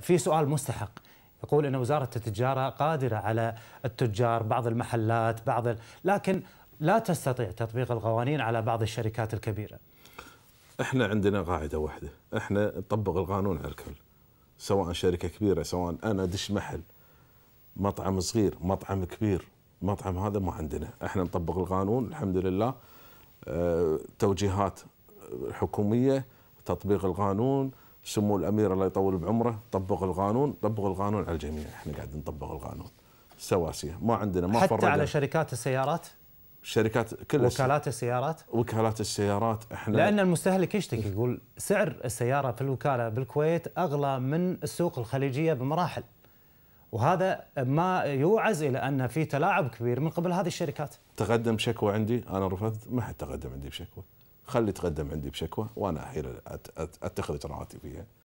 في سؤال مستحق يقول ان وزاره التجاره قادره على التجار بعض المحلات بعض ال... لكن لا تستطيع تطبيق القوانين على بعض الشركات الكبيره. احنا عندنا قاعده واحده، احنا نطبق القانون على الكل. سواء شركه كبيره، سواء انا دش محل مطعم صغير، مطعم كبير، مطعم هذا ما عندنا، احنا نطبق القانون الحمد لله آه، توجيهات حكوميه تطبيق القانون سمو الامير الله يطول بعمره طبق القانون طبق القانون على الجميع احنا قاعدين نطبق القانون سواسيه ما عندنا ما حتى على شركات السيارات شركات كل وكالات السيارات وكالات السيارات احنا لان المستهلك يشتكي يقول سعر السياره في الوكاله بالكويت اغلى من السوق الخليجيه بمراحل وهذا ما يوعز الى ان في تلاعب كبير من قبل هذه الشركات تقدم شكوى عندي انا رفضت ما حد تقدم عندي بشكوى خلي يتقدم عندي بشكوى وانا الحين اتخذ اجراءاتي فيها